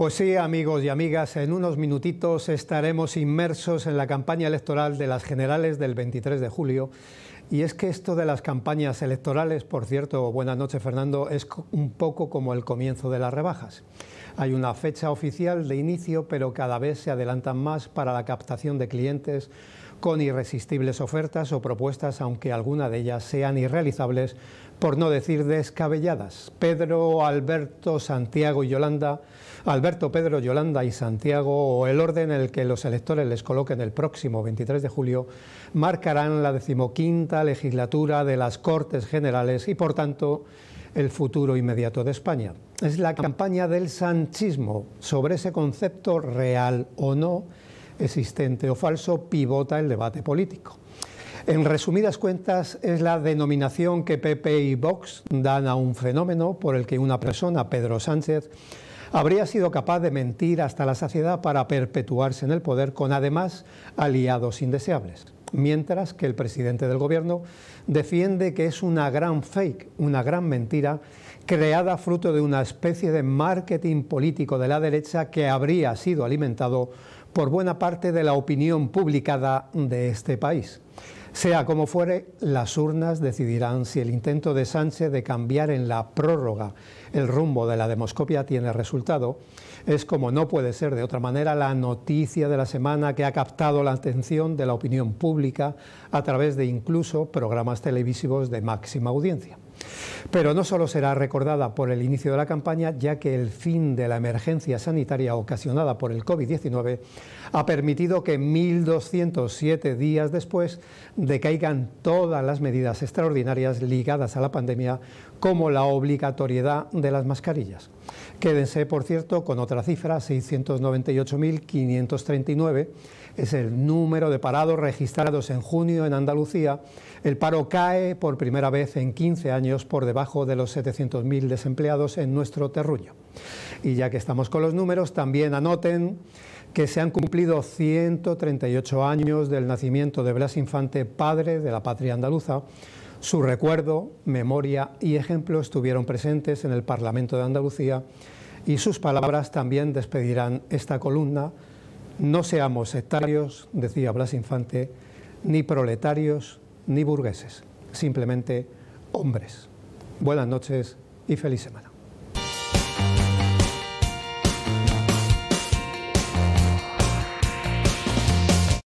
Pues sí, amigos y amigas, en unos minutitos estaremos inmersos en la campaña electoral de las generales del 23 de julio. Y es que esto de las campañas electorales, por cierto, buenas noches Fernando, es un poco como el comienzo de las rebajas. Hay una fecha oficial de inicio, pero cada vez se adelantan más para la captación de clientes con irresistibles ofertas o propuestas, aunque alguna de ellas sean irrealizables, por no decir descabelladas. Pedro, Alberto, Santiago y Yolanda, Alberto, Pedro, Yolanda y Santiago, o el orden en el que los electores les coloquen el próximo 23 de julio, marcarán la decimoquinta legislatura de las Cortes Generales y, por tanto, el futuro inmediato de España. Es la campaña del sanchismo sobre ese concepto real o no existente o falso pivota el debate político. En resumidas cuentas, es la denominación que Pepe y Vox dan a un fenómeno por el que una persona, Pedro Sánchez, habría sido capaz de mentir hasta la saciedad para perpetuarse en el poder con además aliados indeseables. Mientras que el presidente del gobierno defiende que es una gran fake, una gran mentira, creada fruto de una especie de marketing político de la derecha que habría sido alimentado por buena parte de la opinión publicada de este país. Sea como fuere, las urnas decidirán si el intento de Sánchez de cambiar en la prórroga el rumbo de la demoscopia tiene resultado. Es como no puede ser de otra manera la noticia de la semana que ha captado la atención de la opinión pública a través de incluso programas televisivos de máxima audiencia. Pero no solo será recordada por el inicio de la campaña, ya que el fin de la emergencia sanitaria ocasionada por el COVID-19 ha permitido que 1.207 días después decaigan todas las medidas extraordinarias ligadas a la pandemia, como la obligatoriedad de las mascarillas. Quédense, por cierto, con otra cifra, 698.539, es el número de parados registrados en junio en Andalucía. El paro cae por primera vez en 15 años por debajo de los 700.000 desempleados en nuestro terruño. Y ya que estamos con los números, también anoten que se han cumplido 138 años del nacimiento de Blas Infante, padre de la patria andaluza, su recuerdo, memoria y ejemplo estuvieron presentes en el Parlamento de Andalucía y sus palabras también despedirán esta columna. No seamos sectarios, decía Blas Infante, ni proletarios ni burgueses, simplemente hombres. Buenas noches y feliz semana.